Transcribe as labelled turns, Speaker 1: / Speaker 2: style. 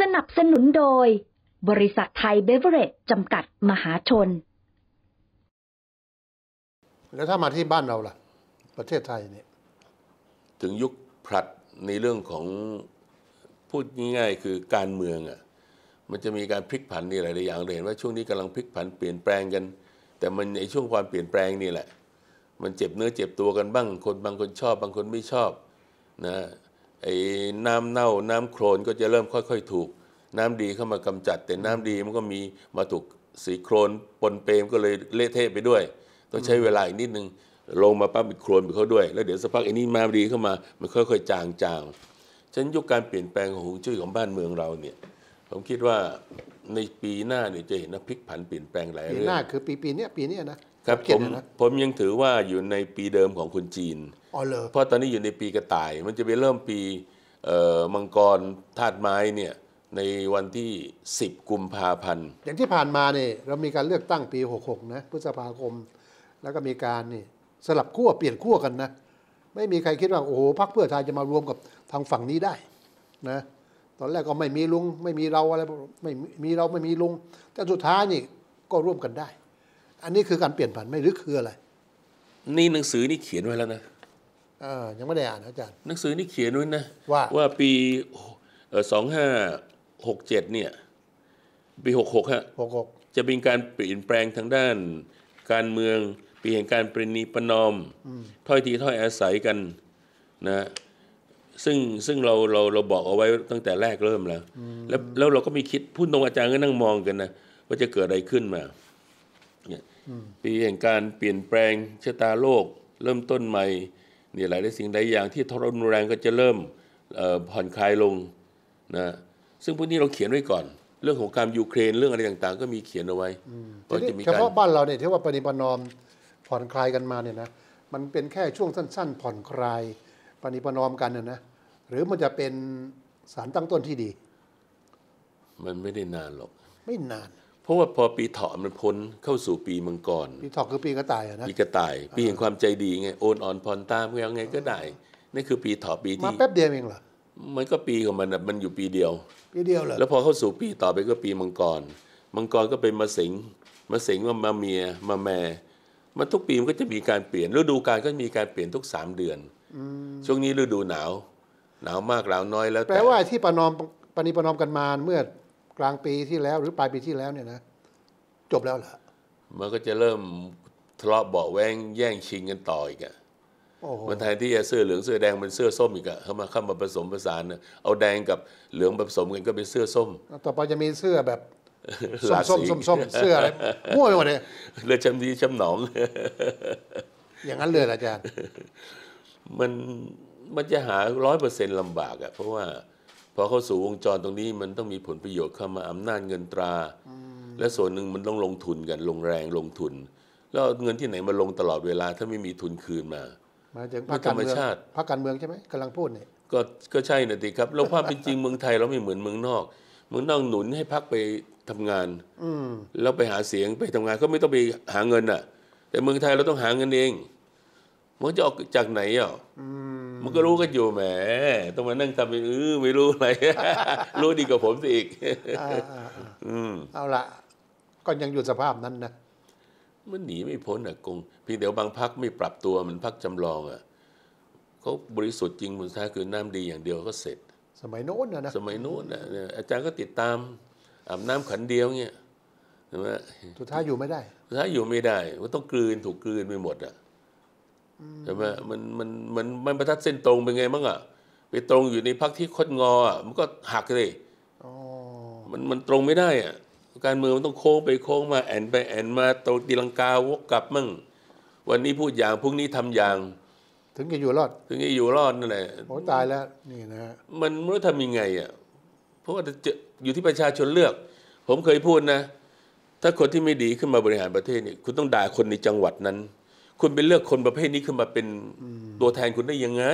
Speaker 1: สนับสนุนโดยบริษัทไทยเบเวอร์เรจจำกัดมหาชน แล้วถ้ามาที่บ้านเราล่ะ ประเทศไทยเนี่ย
Speaker 2: ถึงยุคผลัดในเรื่องของพูดง่าย ๆ คือการเมืองอะ่ะ มันจะมีการพลิกผันนี่หลายๆอย่างเราเห็นว่า ช่วงนี้กำลังพลิกผันเปลี่ยนแปลงกัน แต่มันในช่วงความเปลี่ยนแปลงนี่แหละ มันเจ็บเนื้อเจ็บตัวกันบ้างคนบางคนชอบ บางคนไม่ชอบนะไอ้น้ำเน่า น้ำโคลนก็จะเริ่มค่อยๆถูก น้ำดีเข้ามากำจัดแต่น้ำดีมันก็มีมาถูกสีโคลนปนเปมก็เลยเละเทะไปด้วย ต้องใช้เวลาอีกนิดนึงลงมาปั๊บมีโคลนไปเขาด้วย แล้วเดี๋ยวสักพักไอ้นี่มาดีเข้ามามันค่อยๆ จางจฉะนั้นยุคการเปลี่ยนแปลงของหุ่นจุ้ยของบ้านเมืองเราเนี่ยผมคิดว่าในปีหน้าเนี่ยจะเห็นนะพลิกผันเปลี่ยนแปลงหลายเรื่องปีหน้า
Speaker 1: คือปีปีเนี้ยปีเนี้ยนะครับผม
Speaker 2: ผมยังถือว่าอยู่ในปีเดิมของคนจีน อ๋อเหรอเพราะตอนนี้อยู่ในปีกระต่าย มันจะไปเริ่มปีมังกรธาตุไม้เนี่ยในวันที่ 10 กุมภาพันธ์
Speaker 1: อย่างที่ผ่านมาเนี่ยเรามีการเลือกตั้งปี 66 นะพฤษภาคมแล้วก็มีการนี่สลับขั้วเปลี่ยนขั้วกันนะ ไม่มีใครคิดว่าโอ้โหพรรคเพื่อไทยจะมารวมกับทางฝั่งนี้ได้นะตอนแรกก็ไม่มีลุง ไม่มีเราอะไรไม่มีเราไม่มีลุง แต่สุดท้ายนี่ก็ร่วมกันได้อันนี้คือการเปลี่ยนผ่านไม่หรือคืออะไร
Speaker 2: นี่หนังสือนี่เขียนไว้แล้วนะ
Speaker 1: ยังไม่ได้อ่านอาจารย์
Speaker 2: หนังสือนี่เขียนไว้นะว่าว่าปีสองห้าหกเจ็ดเนี่ยปีหกหกฮะหกหกจะเป็นการเปลี่ยนแปลงทางด้าน การเมืองเปลี่ยนการปรินีประนอมถ้อยทีถ้อยอาศัยกันนะ ซึ่งซึ่งเราเราเราบอกเอาไว้ตั้งแต่แรกเริ่มแล้ว แล้วแล้วเราก็มีคิดพูดตรงอาจารย์ก็นั่งมองกันนะว่าจะเกิดอะไรขึ้นมาปีแห่งการเปลี่ยนแปลงชะตาโลกเริ่มต้นใหม่เนี่ยหลายไดสิ่งหลายอย่าง ที่ทรุนแรงก็จะเริ่มผ่อนคลายลงนะซึ่งพวกนี้เราเขียนไว้ก่อน เรื่องของการยูเครนเรื่องอะไรต่าง ๆ ก็มีเขียนเอาไว้
Speaker 1: ก็จะมีเฉพาะบ้านเราเนี่ยที่ว่าปฏิบัตินอมผ่อนคลายกันมาเนี่ยนะมันเป็นแค่ช่วงสั้น ๆ ผ่อนคลายปฏิบัตินอมกันน่ยนะหรือมันจะเป็นสารตั้งต้นที่ดี
Speaker 2: มันไม่ได้นานหรอกไม่นานพราะว่าพอปีถอมันพ้นเข้าสู่ปีมังกร
Speaker 1: ปีถอะคือปีกระต่ายนะ
Speaker 2: ปีกระต่าย ปีแห่งความใจดีไงโอนอ่อนผ่อนตามยังไงก็ได้นี่คือปีถอะปีที่มาแป๊บเดียวเองเหรอมันก็ปีของมันมันอยู่ปีเดียวปีเดียวเหรอแล้วพอเข้าสู่ปีต่อไปก็ปีมังกรมังกรก็เป็นมาสิงมาสิงว่ามาเมียมาแม่ มันทุกปีมันก็จะมีการเปลี่ยนฤดูการก็มีการเปลี่ยนทุกสามเดือนช่วงนี้ฤดูหนาว หนาวมากหนาวน้อยแล้วแปลว่าที่
Speaker 1: ประนอมปณิประนอมกันมาเมื่อกลางปีที่แล้วหรือปลายปีที่แล้วเนี่ยนะ จบแล้วเหรอ
Speaker 2: มันก็จะเริ่มทะเลาะเบาแวงแย่งชิงกันต่ออีกอะมันแทนที่จะเสื้อเหลืองเสื้อแดงเป็นเสื้อส้มอีกอะเข้ามาเข้ามาผสมผสานเอาแดงกับเหลืองผสมกันก็เป็นเสื้อส้ม
Speaker 1: ต่อไปจะมีเสื้อแบบส้มส้มส้มส้มเสื้ออะไรมั่วไปหมดเลย
Speaker 2: เลือดช้ำดีช้ำหนองอย่างนั้นเลยอาจารย์ มันมันจะหาร้อยเปอร์เซ็นต์ลำบากอะเพราะว่าพอเข้าสู่วงจรตรงนี้มันต้องมีผลประโยชน์เข้ามาอำนาจเงินตราและส่วนหนึ่งมันต้องลงทุนกัน ลงแรงลงทุน แล้วเงินที่ไหนมาลงตลอดเวลาถ้าไม่มีทุนคืนมา
Speaker 1: มพรรคการเมืองพรรคการเมืองใช่ไหมกำลังพูดเนี่ย
Speaker 2: ก็ก็ใช่นะติครับเลาภความเป็นจริงเมืองไทยเราไม่เหมือนเมืองนอกเมืองนอกหนุนให้พักไปทำงานอแล้วไปหาเสียงไปทำงานก็ไม่ต้องไปหาเงินอ่ะ แต่เมืองไทยเราต้องหาเงินเองมันจะออกจากไหนอ่ะมันก็รู้กันอยู่แหมต้องมานั่งทำเป็นเออไม่รู้อะไร รู้ดีกว่าผมสิอีก
Speaker 1: เอาละก็ยังอยู่สภาพนั้นนะมัน
Speaker 2: หนีไม่พ้นอ่ะกงพี่เดี๋ยวบางพักไม่ปรับตัว มันพักจำลองอ่ะเขาบริสุทธิ์จริงมุญท้าคือน้ำดีอย่างเดียวก็เสร็จ
Speaker 1: สมัยโน้นนะสมัยโน้นนะ
Speaker 2: อาจารย์ก็ติดตามอาบน้ำขันเดียวเนี่ยใช่ไหมุท้าอย
Speaker 1: ู่ไม่ได้ทุท้า
Speaker 2: อยู่ไม่ได้ก็ต้องกลืนถูกกลืนไปหมดอ่ะใช่ไหมมันมันมันมันประทัดเส้นตรงเป็นไงบ้างอ่ะไปตรงอยู่ในพักที่คดงออ่ะมันก็หักเลยมันมันตรงไม่ได้อ่ะ การเมืองมันต้องโค้งไปโค้งมาแอนไปแอนมาตรงตีลังกาวกกลับมั่งวันนี้พูดอย่างพรุ่งนี้ทำอย่างถึงจะอยู่รอดถึงจะอยู่รอดนั่นแหละโอ้ตาย
Speaker 1: แล้วนี่นะ
Speaker 2: มันไม่รู้ทำยังไงอ่ะเพราะว่าจะอยู่ที่ประชาชนเลือก ผมเคยพูดนะ ถ้าคนที่ไม่ดีขึ้นมาบริหารประเทศนี่ คุณต้องด่าคนในจังหวัดนั้นคุณไปเลือกคนประเภทนี้ขึ้นมาเป็นตัวแทนคุณได้ยังไง